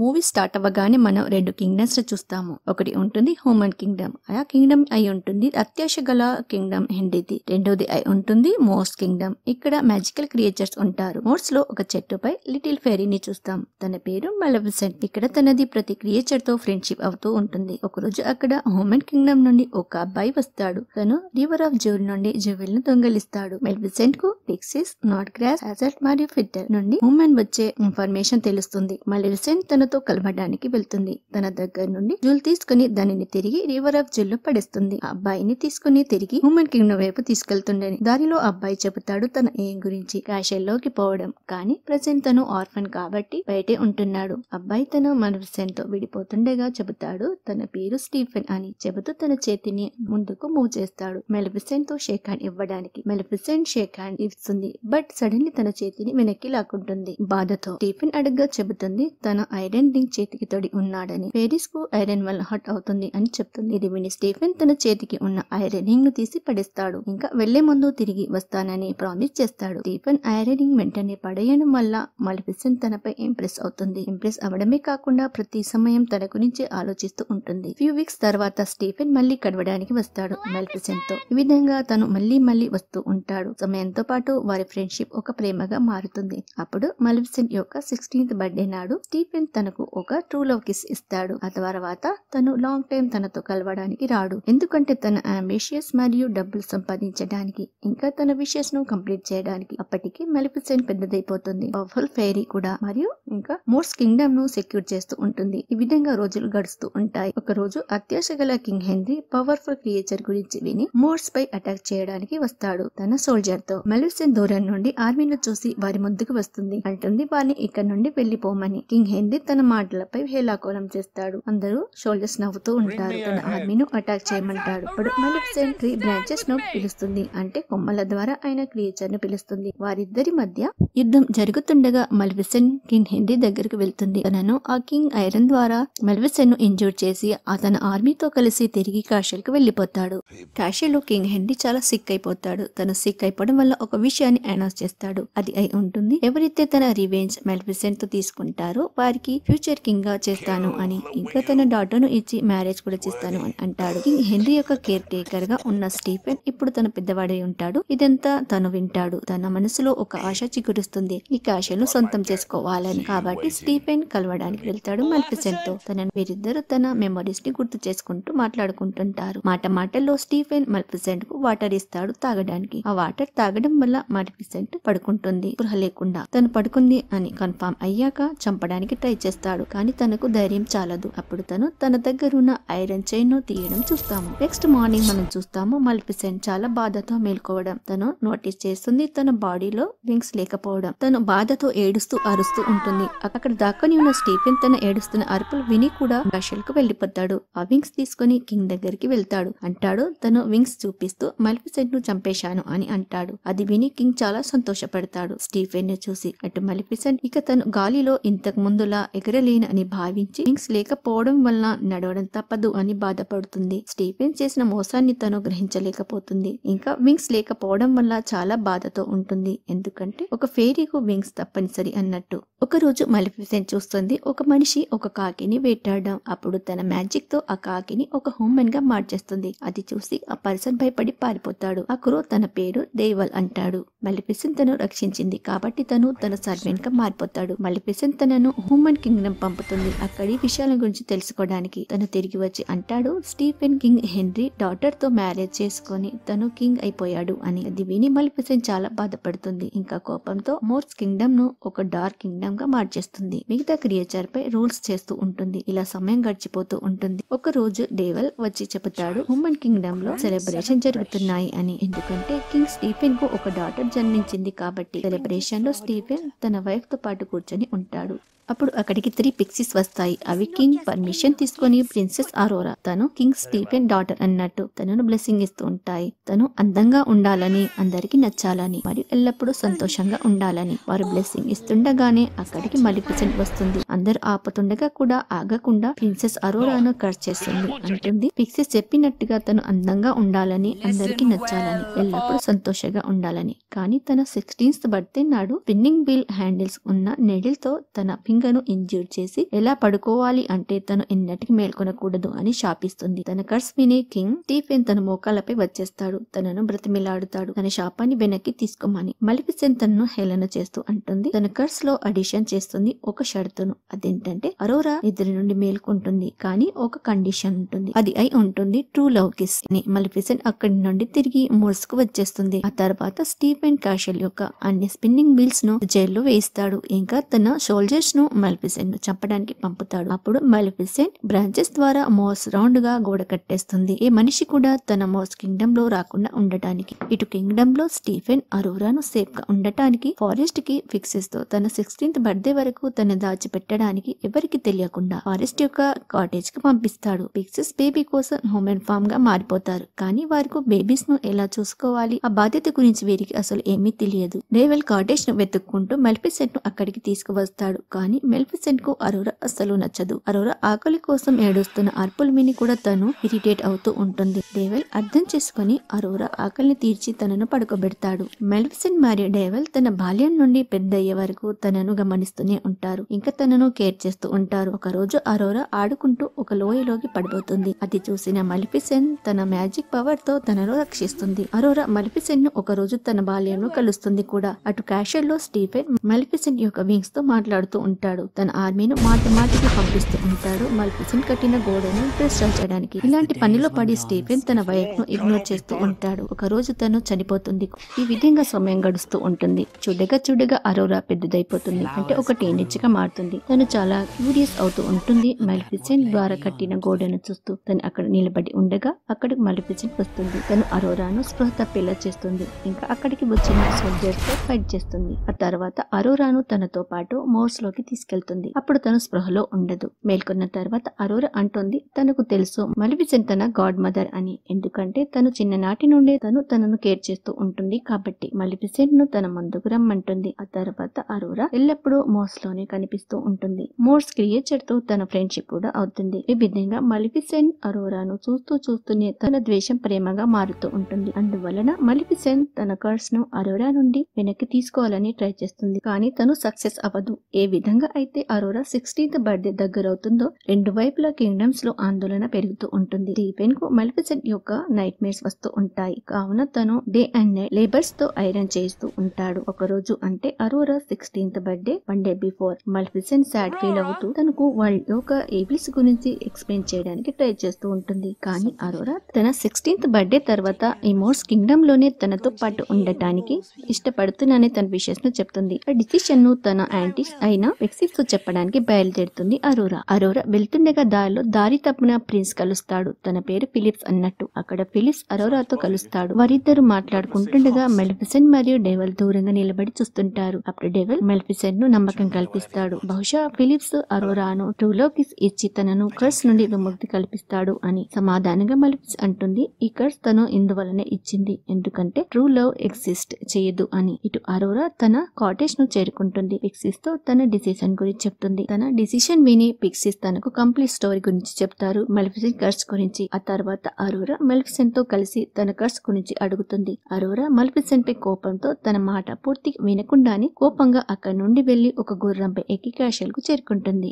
movie start అవ్వగానే మనం రెండు కింగ్డమ్స్ చూస్తాము ఒకటి ఉంటుంది హ్యూమన్ కింగ్డమ్ ఆ కింగ్డమ్ అయి ఉంటుంది అత్యాశ గల కింగ్డమ్ హెండీది రెండోది అయి ఉంటుంది మోర్స్ కింగ్డమ్ ఇక్కడ మ్యాజికల్ క్రియేచర్స్ ఉంటారు మోర్స్ లో ఒక చెట్టుపై లిటిల్ ఫెరీని చూస్తాం తన పేరు మలవిసెంట్ ఇక్కడ తనది ప్రతి క్రియేచర్ తో ఫ్రెండ్షిప్ అవుతూ ఉంటుంది ఒకరోజు అక్కడ హ్యూమన్ కింగ్డమ్ నుండి ఒక అబ్బాయి వస్తాడు తను రివర్ ఆఫ్ జూల్ నుండి జ్యువెల్ ను దొంగలిస్తాడు మెల్విసెంట్ కు పిక్సిస్ నాట్ గ్రాస్ హాజర్ట్ మరియు ఫిట్టర్ నుండి హ్యూమన్ వచ్చే ఇన్ఫర్మేషన్ తెలుస్తుంది మలవిసెంట్ తను తనతో కలవడానికి వెళ్తుంది తన దగ్గర నుండి జూల్ తీసుకుని దానిని తిరిగి రివర్ ఆఫ్ జూల్ లో పడేస్తుంది అబ్బాయిని తీసుకుని తిరిగి హ్యూమన్ కింగ్డమ్ వైపు తీసుకెళ్తుండని దారిలో అబ్బాయి చెబుతాడు తన ఏం గురించి కాషెల్లోకి పోవడం కానీ ప్రజెంట్ తను ఆర్ఫన్ కాబట్టి బయటే ఉంటున్నాడు అబ్బాయి తను మనసెన్ తో విడిపోతుండగా చెబుతాడు తన పేరు స్టీఫెన్ అని చెబుతూ తన చేతిని ముందుకు మూవ్ చేస్తాడు మెలిఫిసెంట్ తో షేక్ హ్యాండ్ ఇవ్వడానికి మెలిఫిసెంట్ షేక్ హ్యాండ్ ఇస్తుంది బట్ సడన్లీ తన చేతిని వెనక్కి లాక్కుంటుంది బాధతో స్టీఫెన్ అడగ్గా చెబుతుంది తన ఐడెంటిటీ ఐరన్ రింగ్ చేతికి తొడి ఉన్నాడని కు ఐరన్ వల్ల హట్ అవుతుంది అని చెప్తుంది ఇది విని స్టీఫెన్ తన చేతికి ఉన్న ఐరన్ రింగ్ ను తీసి పడేస్తాడు ఇంకా వెళ్లే ముందు తిరిగి వస్తానని ప్రామిస్ చేస్తాడు స్టీఫెన్ ఐరన్ రింగ్ వెంటనే పడేయడం వల్ల మలిఫిసన్ తనపై ఇంప్రెస్ అవుతుంది ఇంప్రెస్ అవడమే కాకుండా ప్రతి సమయం తన గురించి ఆలోచిస్తూ ఉంటుంది ఫ్యూ వీక్స్ తర్వాత స్టీఫెన్ మళ్ళీ కడవడానికి వస్తాడు మలిఫిసెంట్ తో ఈ విధంగా తను మళ్ళీ మళ్ళీ వస్తూ ఉంటాడు సమయంతో పాటు వారి ఫ్రెండ్షిప్ ఒక ప్రేమగా మారుతుంది అప్పుడు మలిఫిసెంట్ యొక్క సిక్స్టీన్త్ బర్త్డే నాడు స్టీఫెన్ తన తనకు ఒక ట్రూ లవ్ కిస్ ఇస్తాడు ఆ తర్వాత తను లాంగ్ టైం తనతో కలవడానికి రాడు ఎందుకంటే తన అంబిషియస్ మరియు డబ్బులు సంపాదించడానికి ఇంకా తన విషయస్ ను కంప్లీట్ చేయడానికి అప్పటికి మెలిఫిసెంట్ పెద్దదైపోతుంది పవర్ఫుల్ ఫెయిరీ కూడా మరియు ఇంకా మోర్స్ కింగ్డమ్ ను సెక్యూర్ చేస్తూ ఉంటుంది ఈ విధంగా రోజులు గడుస్తూ ఉంటాయి ఒక రోజు అత్యాశ గల కింగ్ హెన్రీ పవర్ఫుల్ క్రియేచర్ గురించి విని మోర్స్ పై అటాక్ చేయడానికి వస్తాడు తన సోల్జర్ తో మెలిఫిసెంట్ దూరం నుండి ఆర్మీని చూసి వారి ముందుకు వస్తుంది అంటుంది వారిని ఇక్కడ నుండి వెళ్లిపోమని కింగ్ హెన్రీ తన తన మాటలపై హేలాకోలం చేస్తాడు అందరూ షోల్డర్స్ నవ్వుతూ ఉంటారు తన ఆర్మీను అటాక్ చేయమంటాడు అప్పుడు మలిఫిసెంట్ ట్రీ బ్రాంచెస్ ను పిలుస్తుంది అంటే కొమ్మల ద్వారా ఆయన క్రియేచర్ ను పిలుస్తుంది వారిద్దరి మధ్య యుద్ధం జరుగుతుండగా మలిఫిసెంట్ కింగ్ హెన్రీ దగ్గరకు వెళ్తుంది తనను ఆ కింగ్ ఐరన్ ద్వారా మలిఫిసెంట్ ను ఇంజూర్ చేసి ఆర్మీ ఆర్మీతో కలిసి తిరిగి కాశీల్ కు వెళ్లిపోతాడు కాషల్ లో కింగ్ హెన్రీ చాలా సిక్ అయిపోతాడు తన సిక్ అయిపోవడం వల్ల ఒక విషయాన్ని అనౌన్స్ చేస్తాడు అది అయి ఉంటుంది ఎవరైతే తన రివెంజ్ మలిఫిసెంట్ తో తీసుకుంటారో వారికి ఫ్యూచర్ గా చేస్తాను అని ఇంకా తన డాటర్ను ఇచ్చి మ్యారేజ్ కూడా చేస్తాను అని అంటాడు కింగ్ హెన్రీ యొక్క కేర్ టేకర్ గా ఉన్న స్టీఫెన్ ఇప్పుడు తన పెద్దవాడై ఉంటాడు ఇదంతా తను వింటాడు తన మనసులో ఒక ఆశ చిగురుస్తుంది ఈ ఆశను సొంతం చేసుకోవాలని కాబట్టి స్టీఫెన్ కలవడానికి వెళ్తాడు మల్పిసెంట్ తో తన వీరిద్దరు తన మెమరీస్ ని గుర్తు చేసుకుంటూ మాట్లాడుకుంటుంటారు మాట మాటల్లో స్టీఫెన్ మల్పిసెంట్ కు వాటర్ ఇస్తాడు తాగడానికి ఆ వాటర్ తాగడం వల్ల మల్పిసెంట్ పడుకుంటుంది గృహ లేకుండా తను పడుకుంది అని కన్ఫామ్ అయ్యాక చంపడానికి ట్రై చేస్తాడు చేస్తాడు కానీ తనకు ధైర్యం చాలదు అప్పుడు తను తన దగ్గరున్న ఐరన్ చైన్ ను తీయడం చూస్తాము నెక్స్ట్ మార్నింగ్ మనం చూస్తాము మల్పిసెంట్ చాలా బాధతో మేల్కోవడం తను నోటీస్ చేస్తుంది తన బాడీలో వింగ్స్ లేకపోవడం తను బాధతో ఏడుస్తూ అరుస్తూ ఉంటుంది అక్కడ దాక్కని ఉన్న స్టీఫెన్ తన ఏడుస్తున్న అరుపులు విని కూడా బషల్ కు వెళ్లిపోతాడు ఆ వింగ్స్ తీసుకుని కింగ్ దగ్గరికి వెళ్తాడు అంటాడు తను వింగ్స్ చూపిస్తూ మల్పిసెంట్ ను చంపేశాను అని అంటాడు అది విని కింగ్ చాలా సంతోషపడతాడు స్టీఫెన్ ను చూసి అటు మల్పిసెంట్ ఇక తను గాలిలో ఇంతకు ముందులా ఎగరలేను అని భావించి వింగ్స్ లేకపోవడం వల్ల నడవడం తప్పదు అని బాధపడుతుంది స్టీఫెన్ చేసిన మోసాన్ని తను గ్రహించలేకపోతుంది ఇంకా వింగ్స్ లేకపోవడం వల్ల చాలా బాధతో ఉంటుంది ఎందుకంటే ఒక ఫేరీకు వింగ్స్ తప్పనిసరి అన్నట్టు ఒక రోజు మలిఫిసెంట్ చూస్తుంది ఒక మనిషి ఒక కాకిని వేటాడడం అప్పుడు తన మ్యాజిక్ తో ఆ కాకిని ఒక హ్యూమన్ గా మార్చేస్తుంది అది చూసి ఆ పర్సన్ భయపడి పారిపోతాడు అకురో తన పేరు దేవల్ అంటాడు మలిఫిసెంట్ తను రక్షించింది కాబట్టి తను తన సర్వెంట్ గా మారిపోతాడు మలిఫిసెంట్ తనను హ్యూమన్ కి కింగ్డమ్ పంపుతుంది అక్కడి విషయాల గురించి తెలుసుకోవడానికి తను తిరిగి వచ్చి అంటాడు స్టీఫెన్ కింగ్ హెన్రీ డాటర్ తో మ్యారేజ్ చేసుకుని తను కింగ్ అయిపోయాడు అని అది విని మల్పిసెన్ చాలా బాధపడుతుంది ఇంకా కోపంతో మోర్స్ కింగ్డమ్ ను ఒక డార్క్ కింగ్డమ్ గా మార్చేస్తుంది మిగతా క్రియేచర్ పై రూల్స్ చేస్తూ ఉంటుంది ఇలా సమయం గడిచిపోతూ ఉంటుంది ఒక రోజు డేవల్ వచ్చి చెబుతాడు ఉమెన్ కింగ్డమ్ లో సెలబ్రేషన్ జరుగుతున్నాయి అని ఎందుకంటే కింగ్ స్టీఫెన్ కు ఒక డాటర్ జన్మించింది కాబట్టి సెలబ్రేషన్ లో స్టీఫెన్ తన వైఫ్ తో పాటు కూర్చొని ఉంటాడు అప్పుడు అక్కడికి త్రీ పిక్సీస్ వస్తాయి అవి కింగ్ పర్మిషన్ తీసుకుని ప్రిన్సెస్ అరోరా తను కింగ్ స్టీఫెన్ డాటర్ అన్నట్టు తనను బ్లెస్సింగ్ ఇస్తూ ఉంటాయి తను అందంగా ఉండాలని అందరికి నచ్చాలని మరియు ఎల్లప్పుడూ సంతోషంగా ఉండాలని వారు బ్లెస్సింగ్ ఇస్తుండగానే అక్కడికి మలిఫిసెంట్ వస్తుంది అందరు ఆపుతుండగా కూడా ఆగకుండా ప్రిన్సెస్ అరోరాను కట్ చేస్తుంది అంటుంది పిక్సెస్ చెప్పినట్టుగా తను అందంగా ఉండాలని అందరికి నచ్చాలని ఎల్లప్పుడూ సంతోషంగా ఉండాలని కానీ తన సిక్స్టీన్త్ బర్త్డే నాడు పిన్నింగ్ బిల్ హ్యాండిల్స్ ఉన్న నెడిల్ తో తన పింగ్ లింగను ఇంజ్యూర్ చేసి ఎలా పడుకోవాలి అంటే తను ఎన్నటికి మేల్కొనకూడదు అని శాపిస్తుంది తన కర్స్ కర్స్మిని కింగ్ స్టీఫెన్ తన మోకాలపై వచ్చేస్తాడు తనను బ్రతిమిలాడుతాడు తన శాపాన్ని వెనక్కి తీసుకోమని మలిపిసెన్ తనను హేళన చేస్తూ అంటుంది తన కర్స్ లో అడిషన్ చేస్తుంది ఒక షరతును అదేంటంటే అరోరా నిద్ర నుండి మేల్కొంటుంది కానీ ఒక కండిషన్ ఉంటుంది అది అయి ఉంటుంది ట్రూ లవ్ కిస్ అని మలిపిసెన్ అక్కడి నుండి తిరిగి మోర్స్ కు వచ్చేస్తుంది ఆ తర్వాత స్టీఫెన్ కాషల్ యొక్క అన్ని స్పిన్నింగ్ బిల్స్ ను జైల్లో వేయిస్తాడు ఇంకా తన సోల్జర్స్ ను మలిఫిసెంట్ ను చంపడానికి పంపుతాడు అప్పుడు మలిఫిసెంట్ బ్రాంచెస్ ద్వారా మోస్ రౌండ్ గా గోడ కట్టేస్తుంది ఏ మనిషి కూడా తన మోస్ కింగ్డమ్ లో రాకుండా ఉండటానికి ఇటు కింగ్డమ్ లో స్టీఫెన్ అరోరాను సేఫ్ గా ఉండటానికి ఫారెస్ట్ కి ఫిక్సెస్ తో తన సిక్స్టీన్త్ బర్త్డే వరకు తన దాచి పెట్టడానికి ఎవరికి తెలియకుండా ఫారెస్ట్ యొక్క కాటేజ్ కి పంపిస్తాడు పిక్సెస్ బేబీ కోసం హోమెన్ ఫామ్ గా మారిపోతారు కానీ వారికి బేబీస్ ను ఎలా చూసుకోవాలి ఆ బాధ్యత గురించి వీరికి అసలు ఏమీ తెలియదు రేవల్ కాటేజ్ ను వెతుక్కుంటూ మల్పి సెట్ ను అక్కడికి తీసుకువస్తాడు కానీ కానీ మెల్ఫిసెంట్ కు అరోరా అస్సలు నచ్చదు అరోరా ఆకలి కోసం ఏడుస్తున్న అర్పుల్ మిని కూడా తను ఇరిటేట్ అవుతూ ఉంటుంది డేవెల్ అర్థం చేసుకుని అరోరా ఆకలిని తీర్చి తనను పడుకోబెడతాడు మెల్ఫిసెంట్ మరియు డేవెల్ తన బాల్యం నుండి పెద్ద వరకు తనను గమనిస్తూనే ఉంటారు ఇంకా తనను కేర్ చేస్తూ ఉంటారు ఒక రోజు అరోరా ఆడుకుంటూ ఒక లోయలోకి పడిపోతుంది అది చూసిన మల్ఫిసెంట్ తన మ్యాజిక్ పవర్ తో తనను రక్షిస్తుంది అరోరా మల్ఫిసెంట్ ను ఒక రోజు తన బాల్యంలో కలుస్తుంది కూడా అటు క్యాషర్ లో స్టీఫెన్ మల్ఫిసెంట్ యొక్క వింగ్స్ తో మాట్లాడుతూ ఉంటాడు ఉంటాడు తన ఆర్మీను మాటి మాటికి పంపిస్తూ ఉంటాడు మరి పిసిన్ కట్టిన గోడను ప్రెస్టాల్ చేయడానికి ఇలాంటి పనిలో పడి స్టీఫెన్ తన వైఫ్ ను ఇగ్నోర్ చేస్తూ ఉంటాడు ఒక రోజు తను చనిపోతుంది ఈ విధంగా సమయం గడుస్తూ ఉంటుంది చూడగా చూడగా అరోరా పెద్దదైపోతుంది అంటే ఒక టీనేజ్ గా మారుతుంది తను చాలా క్యూరియస్ అవుతూ ఉంటుంది మల్ఫిసెంట్ ద్వారా కట్టిన గోడను చూస్తూ తను అక్కడ నిలబడి ఉండగా అక్కడికి మల్ఫిసెంట్ వస్తుంది తను అరోరాను స్పృహ తప్పేలా చేస్తుంది ఇంకా అక్కడికి వచ్చిన సోల్జర్స్ తో ఫైట్ చేస్తుంది ఆ తర్వాత అరోరాను తనతో పాటు మోర్స్ లోకి తీసుకెళ్తుంది అప్పుడు తను స్పృహలో ఉండదు మేల్కొన్న తర్వాత అరోర అంటోంది తనకు తెలుసు మలివిసెంట్ తన గాడ్ మదర్ అని ఎందుకంటే తను చిన్ననాటి నుండి తను తనను కేర్ చేస్తూ ఉంటుంది కాబట్టి మలిపిసెంట్ ను తన ముందుకు రమ్మంటుంది ఆ తర్వాత అరోరా ఎల్లప్పుడూ మోస్ లోనే కనిపిస్తూ ఉంటుంది మోర్స్ క్రియేచర్ తో తన ఫ్రెండ్షిప్ కూడా అవుతుంది ఈ విధంగా మలిఫిసెంట్ అరోరాను చూస్తూ చూస్తూనే తన ద్వేషం ప్రేమగా మారుతూ ఉంటుంది అందువలన మలిఫిసెంట్ తన కర్స్ ను అరోరా నుండి వెనక్కి తీసుకోవాలని ట్రై చేస్తుంది కానీ తను సక్సెస్ అవ్వదు ఏ విధంగా విధంగా అయితే అరోరా సిక్స్టీన్త్ బర్త్డే దగ్గర అవుతుందో రెండు వైపుల కింగ్డమ్స్ లో ఆందోళన పెరుగుతూ ఉంటుంది స్టీఫెన్ కు మల్ఫిసెట్ యొక్క నైట్ మేర్స్ వస్తూ ఉంటాయి కావున తను డే అండ్ నైట్ లేబర్స్ తో ఐరన్ చేస్తూ ఉంటాడు ఒక రోజు అంటే Aurora sixteenth birthday one day before Maleficent sad feel అవుతూ తనకు వాళ్ళ యొక్క ఏబిల్స్ గురించి ఎక్స్ప్లెయిన్ చేయడానికి ట్రై చేస్తూ ఉంటుంది కానీ అరోరా తన సిక్స్టీన్త్ బర్త్డే తర్వాత ఈ మోర్స్ కింగ్డమ్ లోనే తనతో పాటు ఉండటానికి ఇష్టపడుతున్నానే తన విషయస్ ను చెప్తుంది ఆ డిసిషన్ ను తన యాంటీ అయిన కాంప్లెక్స్ తో చెప్పడానికి బయలుదేరుతుంది అరోరా అరోరా వెళ్తుండగా దారిలో దారి తప్పున ప్రిన్స్ కలుస్తాడు తన పేరు ఫిలిప్స్ అన్నట్టు అక్కడ ఫిలిప్స్ అరోరాతో కలుస్తాడు వారిద్దరు మాట్లాడుకుంటుండగా మెల్ఫిసన్ మరియు డెవల్ దూరంగా నిలబడి చూస్తుంటారు అప్పుడు డెవల్ మెల్ఫిసన్ ను నమ్మకం కల్పిస్తాడు బహుశా ఫిలిప్స్ అరోరాను టూలో కిస్ ఇచ్చి తనను కర్స్ నుండి విముక్తి కల్పిస్తాడు అని సమాధానంగా మెల్ఫిస్ అంటుంది ఈ కర్స్ తను ఇందువలనే ఇచ్చింది ఎందుకంటే ట్రూ లవ్ ఎగ్జిస్ట్ చేయదు అని ఇటు అరోరా తన కాటేజ్ ను చేరుకుంటుంది ఎక్సిస్ తో తన డిసీజ్ డిసిషన్ గురించి చెప్తుంది తన డిసిషన్ విని పిక్సిస్ తనకు కంప్లీట్ స్టోరీ గురించి చెప్తారు మెలిఫిసెంట్ కర్స్ గురించి ఆ తర్వాత అరోరా మెలిఫిసెంట్ తో కలిసి తన కర్స్ గురించి అడుగుతుంది అరోరా మెలిఫిసెంట్ పై కోపంతో తన మాట పూర్తి వినకుండానే కోపంగా అక్కడ నుండి వెళ్లి ఒక గుర్రంపై ఎక్కి క్యాషల్ కు చేరుకుంటుంది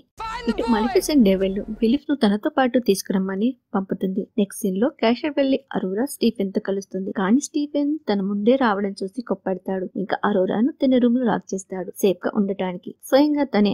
ఇటు మలిఫిసెంట్ డెవెల్ బిలీఫ్ ను తనతో పాటు తీసుకురమ్మని పంపుతుంది నెక్స్ట్ సీన్ లో క్యాషర్ వెళ్లి అరోరా స్టీఫెన్ తో కలుస్తుంది కానీ స్టీఫెన్ తన ముందే రావడం చూసి కొప్పడతాడు ఇంకా అరోరాను తన రూమ్ లో లాక్ చేస్తాడు సేఫ్ గా ఉండటానికి స్వయంగా తనే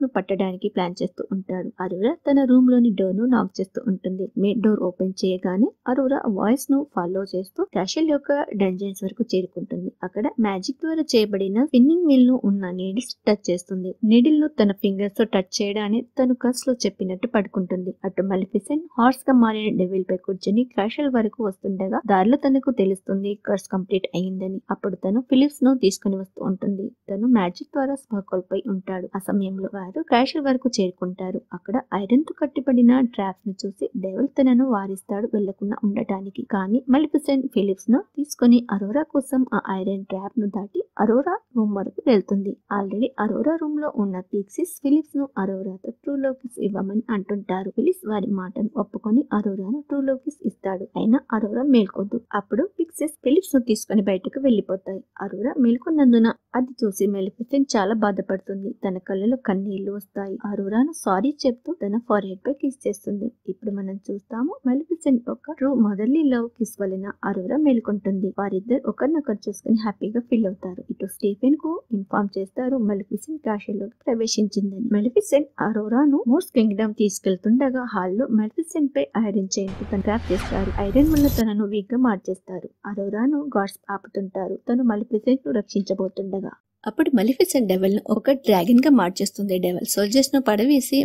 ను పట్టడానికి ప్లాన్ చేస్తూ ఉంటాడు అరోరా తన రూమ్ లోని డోర్ ను నాక్ చేస్తూ ఉంటుంది మేడ్ డోర్ ఓపెన్ చేయగానే అరోరా వాయిస్ ను ఫాలో చేస్తూ క్యాషల్ యొక్క డంజన్స్ వరకు చేరుకుంటుంది అక్కడ మ్యాజిక్ ద్వారా చేయబడిన స్పిన్నింగ్ మిల్ ను ఉన్న నీడిల్స్ టచ్ చేస్తుంది నీడిల్ ను తన ఫింగర్స్ తో టచ్ చేయడాన్ని తను కస్ లో చెప్పినట్టు పడుకుంటుంది అటు మలిఫిసెంట్ హార్స్ గా మారిన డెవిల్ పై కూర్చొని క్యాషల్ వరకు వస్తుండగా దారిలో తనకు తెలుస్తుంది కర్స్ కంప్లీట్ అయ్యిందని అప్పుడు తను ఫిలిప్స్ ను తీసుకుని వస్తూ ఉంటుంది తను మ్యాజిక్ ద్వారా స్మోకల్ పై ఉంటాడు ఉంటారు ఆ సమయంలో వారు క్రాషర్ వరకు చేరుకుంటారు అక్కడ ఐరన్ తో కట్టిపడిన ట్రాప్స్ ను చూసి డెవల్ తనను వారిస్తాడు వెళ్లకుండా ఉండటానికి కానీ మలిఫిసెంట్ ఫిలిప్స్ ను తీసుకుని అరోరా కోసం ఆ ఐరన్ ట్రాప్ ను దాటి అరోరా రూమ్ వరకు వెళ్తుంది ఆల్రెడీ అరోరా రూమ్ లో ఉన్న పిక్సిస్ ఫిలిప్స్ ను అరోరాతో ట్రూ లోకిస్ ఇవ్వమని అంటుంటారు ఫిలిప్స్ వారి మాటను ఒప్పుకొని అరోరాను ట్రూ లోకిస్ ఇస్తాడు అయినా అరోరా మేల్కొద్దు అప్పుడు పిక్సిస్ ఫిలిప్స్ ను తీసుకుని బయటకు వెళ్లిపోతాయి అరోరా మేల్కొన్నందున అది చూసి మెలిఫిసెంట్ చాలా బాధపడుతుంది తన కళ్ళలో కన్నీళ్లు వస్తాయి అరోరాను సారీ చెప్తూ తన ఫార్హెడ్ పై కిస్ చేస్తుంది ఇప్పుడు మనం చూస్తాము మెలిపిసెంట్ ఒక ట్రూ మదర్లీ లవ్ కిస్ వలన అరోరా మేలుకుంటుంది వారిద్దరు ఒకరినొకరు చూసుకుని హ్యాపీగా ఫీల్ అవుతారు ఇటు స్టీఫెన్ కు ఇన్ఫార్మ్ చేస్తారు మెలిఫిసెంట్ కాశీలోకి ప్రవేశించిందని మెలిఫిసెంట్ అరోరాను మోర్స్ కింగ్డమ్ తీసుకెళ్తుండగా హాల్ లో మెలిపిసెంట్ పై ఐరన్ చైన్ తను ట్రాప్ చేస్తారు ఐరన్ వల్ల తనను వీక్ గా మార్చేస్తారు అరోరాను గాడ్స్ ఆపుతుంటారు తను మెలిపిసెంట్ ను రక్షించబోతుండగా 的 అప్పుడు మలిఫిసెంట్ డెవల్ను ఒక డ్రాగన్ గా మార్చేస్తుంది డెవల్ ను పడవేసి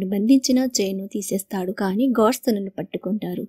ను బంధించిన చైన్ను తీసేస్తాడు కానీ గాడ్స్ తనను పట్టుకుంటారు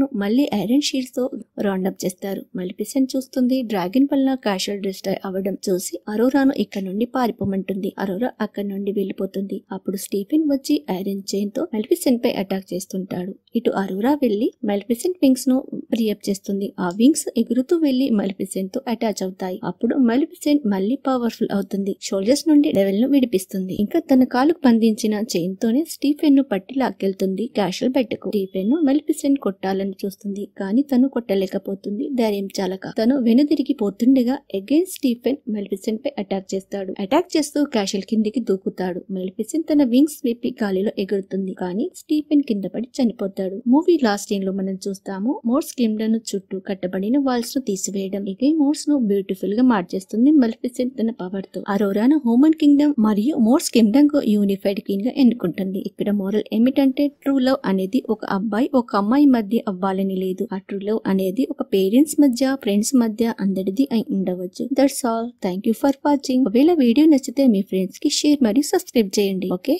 ను మళ్ళీ ఐరన్ తో రౌండప్ చేస్తారు మలిఫిసెంట్ చూస్తుంది డ్రాగన్ వల్ల క్యాషువల్ డిస్ట్రాయ్ అవ్వడం చూసి అరోరాను ఇక్కడ నుండి పారిపోమంటుంది అరోరా అక్కడ నుండి వెళ్ళిపోతుంది అప్పుడు స్టీఫెన్ వచ్చి ఐరన్ చైన్ తో మలిఫిసెంట్ పై అటాక్ చేస్తుంటాడు ఇటు అరోరా వెళ్లి మలిఫిసెంట్ వింగ్స్ ను ప్రియప్ చేస్తుంది ఆ వింగ్స్ ఎగురుతూ వెళ్లి మలిఫిసెంట్ తో అటాచ్ అవుతాయి అప్పుడు మలిఫిసెంట్ మళ్ళీ పవర్ఫుల్ అవుతుంది షోల్డర్స్ నుండి డెవెల్ ను విడిపిస్తుంది ఇంకా తన కాలుకు బంధించిన చైన్ తోనే స్టీఫెన్ ను పట్టి లాక్కెళ్తుంది క్యాషల్ బెట్టకు స్టీఫెన్ ను మెలిఫిసెంట్ కొట్టాలని చూస్తుంది కానీ తను కొట్టలేకపోతుంది ధైర్యం చాలక తను వెనుదిరిగి పోతుండగా అగైన్ స్టీఫెన్ మెలిఫిసెంట్ పై అటాక్ చేస్తాడు అటాక్ చేస్తూ క్యాషల్ కిందికి దూకుతాడు మెలిఫిసెంట్ తన వింగ్స్ విప్పి గాలిలో ఎగురుతుంది కానీ స్టీఫెన్ కింద పడి చనిపోతాడు మూవీ లాస్ట్ సీన్ లో మనం చూస్తాము మోర్స్ కింగ్డమ్ చుట్టూ కట్టబడిన వాల్స్ ను తీసివేయడం ఇక మోర్స్ ను బ్యూటిఫుల్ గా మార్చేస్తుంది మెలిఫిసెంట్ చెందుతున్న పవర్ తో అరోరాను హ్యూమన్ కింగ్డమ్ మరియు మోర్స్ కింగ్డమ్ కు యూనిఫైడ్ కింగ్ గా ఎన్నుకుంటుంది ఇక్కడ మోరల్ ఏమిటంటే ట్రూ లవ్ అనేది ఒక అబ్బాయి ఒక అమ్మాయి మధ్య అవ్వాలని లేదు ఆ ట్రూ లవ్ అనేది ఒక పేరెంట్స్ మధ్య ఫ్రెండ్స్ మధ్య అందరిది అయి ఉండవచ్చు that's all thank you for watching ఒకవేళ వీడియో నచ్చితే మీ ఫ్రెండ్స్ కి షేర్ మరియు సబ్స్క్రైబ్ చేయండి ఓకే